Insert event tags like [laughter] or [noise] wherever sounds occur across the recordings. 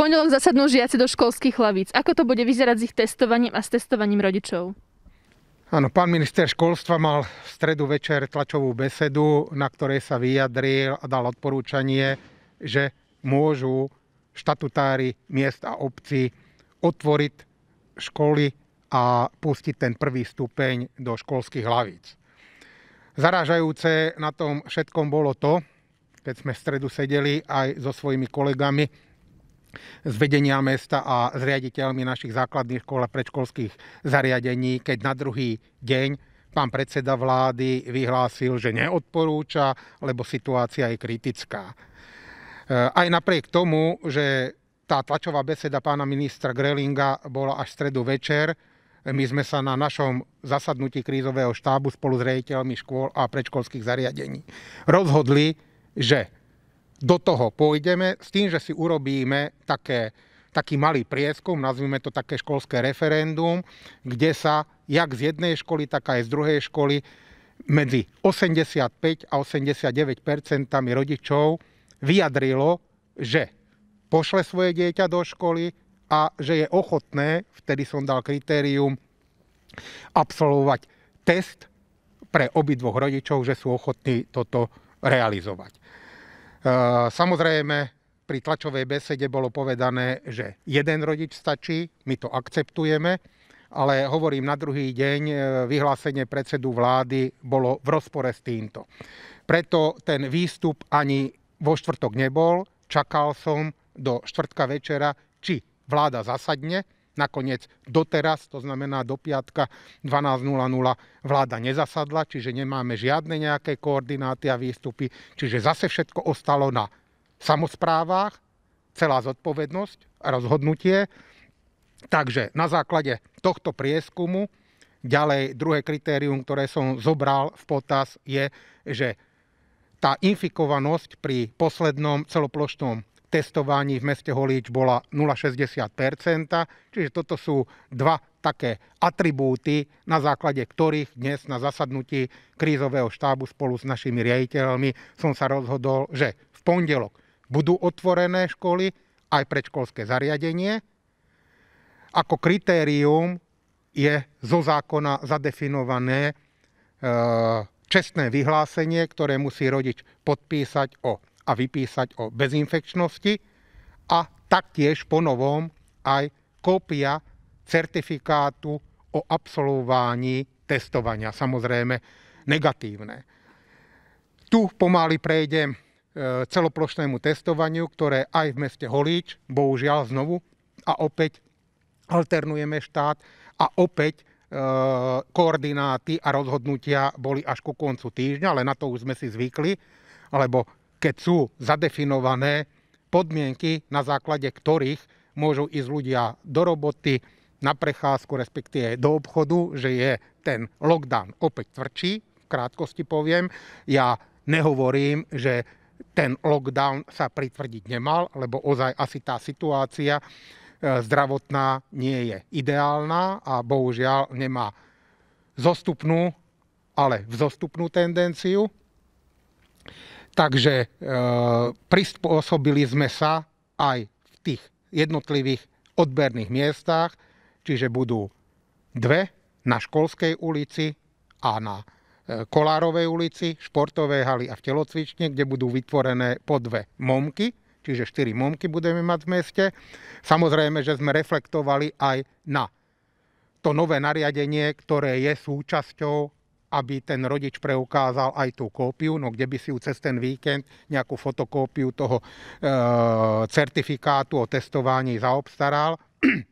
pondelok zasadnú žiaci do školských hlavíc. Ako to bude vyzerať s ich testovaním a s testovaním rodičov? Áno, pán minister školstva mal v stredu večer tlačovú besedu, na ktorej sa vyjadril a dal odporúčanie, že môžu štatutári miest a obcí otvoriť školy a pustiť ten prvý stupeň do školských hlavíc. Zarážajúce na tom všetkom bolo to, keď sme v stredu sedeli aj so svojimi kolegami z vedenia mesta a s riaditeľmi našich základných škôl a predškolských zariadení, keď na druhý deň pán predseda vlády vyhlásil, že neodporúča, lebo situácia je kritická. E, aj napriek tomu, že tá tlačová beseda pána ministra Grelinga bola až v stredu večer, my sme sa na našom zasadnutí krízového štábu spolu s rejiteľmi škôl a predškolských zariadení rozhodli, že do toho pôjdeme s tým, že si urobíme také, taký malý prieskum, nazvime to také školské referendum, kde sa jak z jednej školy, tak aj z druhej školy medzi 85 a 89 percentami rodičov vyjadrilo, že pošle svoje dieťa do školy a že je ochotné, vtedy som dal kritérium, absolvovať test pre obidvoch rodičov, že sú ochotní toto realizovať. Ehm, samozrejme, pri tlačovej besede bolo povedané, že jeden rodič stačí, my to akceptujeme, ale hovorím, na druhý deň ehm, vyhlásenie predsedu vlády bolo v rozpore s týmto. Preto ten výstup ani vo štvrtok nebol, čakal som do štvrtka večera, či vláda zasadne, Nakoniec doteraz, to znamená do piatka 12.00, vláda nezasadla, čiže nemáme žiadne nejaké koordináty a výstupy, čiže zase všetko ostalo na samozprávach, celá zodpovednosť a rozhodnutie. Takže na základe tohto prieskumu ďalej druhé kritérium, ktoré som zobral v potaz, je, že tá infikovanosť pri poslednom celoplošnom testovaní v meste Holíč bola 0,60 čiže toto sú dva také atribúty, na základe ktorých dnes na zasadnutí krízového štábu spolu s našimi riaditeľmi som sa rozhodol, že v pondelok budú otvorené školy, aj predškolské zariadenie. Ako kritérium je zo zákona zadefinované e, čestné vyhlásenie, ktoré musí rodič podpísať o a vypísať o bezinfekčnosti a taktiež ponovom aj kópia certifikátu o absolvovaní testovania, samozrejme negatívne. Tu pomaly prejdem e, celoplošnému testovaniu, ktoré aj v meste Holíč, bohužiaľ znovu, a opäť alternujeme štát a opäť e, koordináty a rozhodnutia boli až ku koncu týždňa, ale na to už sme si zvykli, lebo keď sú zadefinované podmienky, na základe ktorých môžu ísť ľudia do roboty, na prechádzku, respektíve do obchodu, že je ten lockdown opäť tvrdší, v krátkosti poviem. Ja nehovorím, že ten lockdown sa pritvrdiť nemal, lebo ozaj asi tá situácia e, zdravotná nie je ideálna a bohužiaľ nemá zostupnú, ale vzostupnú tendenciu. Takže e, prispôsobili sme sa aj v tých jednotlivých odberných miestach, čiže budú dve na školskej ulici a na e, Kolárovej ulici, športovej haly a v telocvične, kde budú vytvorené po dve momky, čiže štyri momky budeme mať v meste. Samozrejme, že sme reflektovali aj na to nové nariadenie, ktoré je súčasťou aby ten rodič preukázal aj tú kópiu, no kde by si ju cez ten víkend nejakú fotokópiu toho e, certifikátu o testovaní zaobstaral.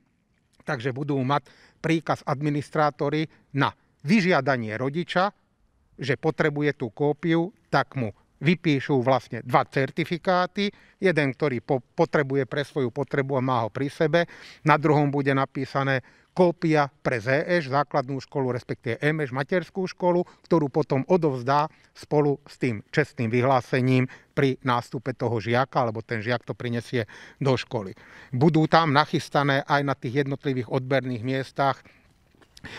[clears throat] Takže budú mať príkaz administrátory na vyžiadanie rodiča, že potrebuje tú kópiu, tak mu vypíšu vlastne dva certifikáty. Jeden, ktorý po, potrebuje pre svoju potrebu a má ho pri sebe. Na druhom bude napísané kópia pre ZEŠ, základnú školu, respektíve EMEŠ, materskú školu, ktorú potom odovzdá spolu s tým čestným vyhlásením pri nástupe toho žiaka, alebo ten žiak to prinesie do školy. Budú tam nachystané aj na tých jednotlivých odberných miestach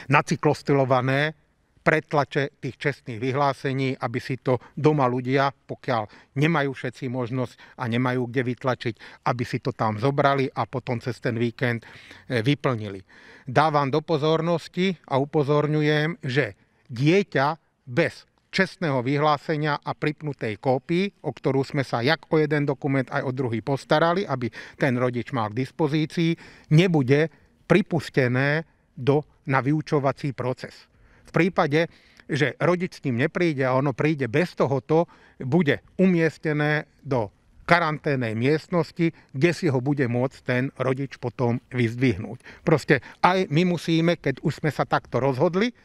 nacyklostylované pretlače tých čestných vyhlásení, aby si to doma ľudia, pokiaľ nemajú všetci možnosť a nemajú kde vytlačiť, aby si to tam zobrali a potom cez ten víkend e, vyplnili. Dávam do pozornosti a upozorňujem, že dieťa bez čestného vyhlásenia a pripnutej kópii, o ktorú sme sa jak o jeden dokument aj o druhý postarali, aby ten rodič mal k dispozícii, nebude pripustené do, na vyučovací proces v prípade, že rodič s ním nepríde a ono príde bez tohoto, bude umiestnené do karanténnej miestnosti, kde si ho bude môcť ten rodič potom vyzdvihnúť. Proste aj my musíme, keď už sme sa takto rozhodli, e,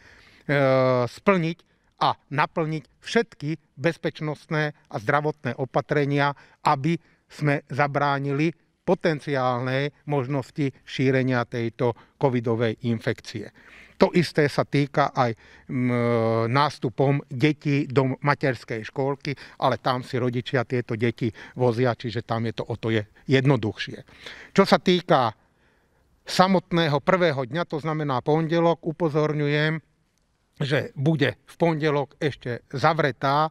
splniť a naplniť všetky bezpečnostné a zdravotné opatrenia, aby sme zabránili Potenciálne možnosti šírenia tejto covidovej infekcie. To isté sa týka aj nástupom detí do materskej školky, ale tam si rodičia tieto deti vozia, čiže tam je to o to jednoduchšie. Čo sa týka samotného prvého dňa, to znamená pondelok, upozorňujem, že bude v pondelok ešte zavretá e,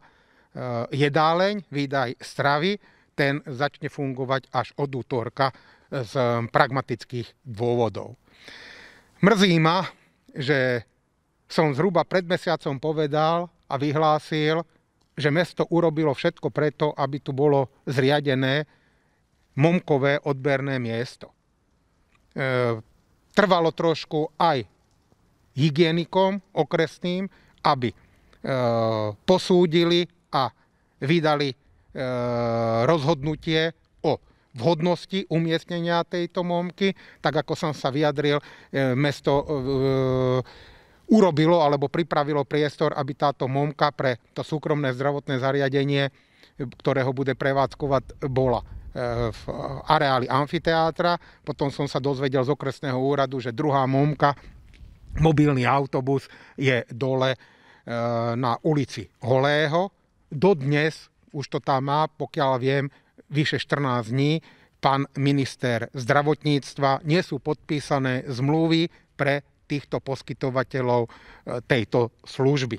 jedáleň, výdaj stravy, ten začne fungovať až od útorka z um, pragmatických dôvodov. Mrzí ma, že som zhruba pred mesiacom povedal a vyhlásil, že mesto urobilo všetko preto, aby tu bolo zriadené momkové odberné miesto. E, trvalo trošku aj hygienikom okresným, aby e, posúdili a vydali E, rozhodnutie o vhodnosti umiestnenia tejto momky, tak ako som sa vyjadril, e, mesto e, urobilo alebo pripravilo priestor, aby táto momka pre to súkromné zdravotné zariadenie, ktorého bude prevádzkovať, bola v areáli amfiteátra. Potom som sa dozvedel z okresného úradu, že druhá momka, mobilný autobus, je dole na ulici Holého. Dodnes už to tam má, pokiaľ viem, vyše 14 dní, pán minister zdravotníctva, nie sú podpísané zmluvy pre týchto poskytovateľov e, tejto služby.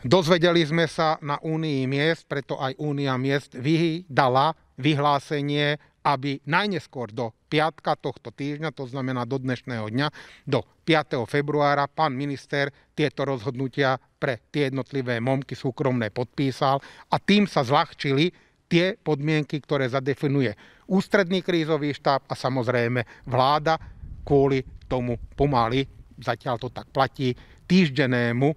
Dozvedeli sme sa na Únii miest, preto aj Únia miest vydala vyhlásenie, aby najneskôr do piatka tohto týždňa, to znamená do dnešného dňa, do 5. februára, pán minister tieto rozhodnutia pre tie jednotlivé momky súkromné podpísal a tým sa zľahčili tie podmienky, ktoré zadefinuje ústredný krízový štáb a samozrejme vláda kvôli tomu pomaly, zatiaľ to tak platí, týždenému e,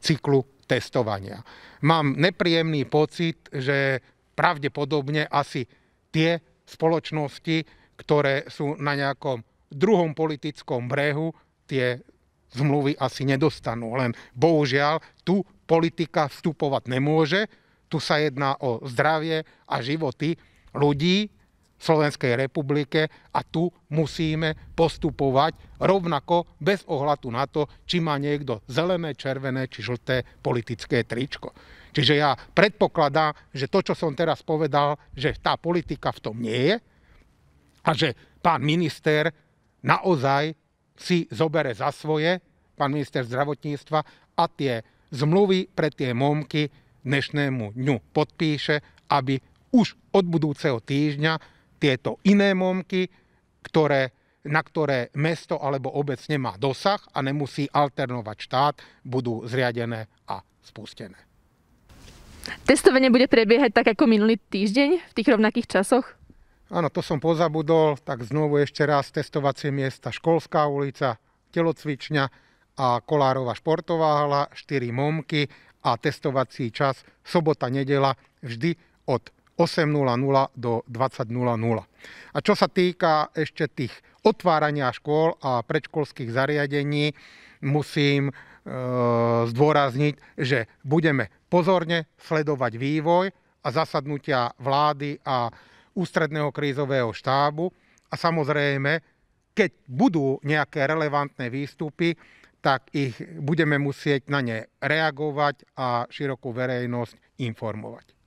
cyklu testovania. Mám nepríjemný pocit, že pravdepodobne asi tie spoločnosti, ktoré sú na nejakom druhom politickom brehu, tie zmluvy asi nedostanú. Len bohužiaľ tu politika vstupovať nemôže. Tu sa jedná o zdravie a životy ľudí v Slovenskej republike a tu musíme postupovať rovnako bez ohľadu na to, či má niekto zelené, červené či žlté politické tričko. Čiže ja predpokladám, že to, čo som teraz povedal, že tá politika v tom nie je a že pán minister naozaj si zobere za svoje, pán minister zdravotníctva, a tie zmluvy pre tie momky dnešnému dňu podpíše, aby už od budúceho týždňa tieto iné momky, ktoré, na ktoré mesto alebo obec nemá dosah a nemusí alternovať štát, budú zriadené a spustené. Testovanie bude prebiehať tak ako minulý týždeň v tých rovnakých časoch? Áno, to som pozabudol, tak znovu ešte raz testovacie miesta Školská ulica, Telocvičňa a Kolárova športová hala, 4 momky a testovací čas sobota, nedela vždy od 8.00 do 20.00. A čo sa týka ešte tých otvárania škôl a predškolských zariadení, musím e, zdôrazniť, že budeme pozorne sledovať vývoj a zasadnutia vlády a ústredného krízového štábu a samozrejme, keď budú nejaké relevantné výstupy, tak ich budeme musieť na ne reagovať a širokú verejnosť informovať.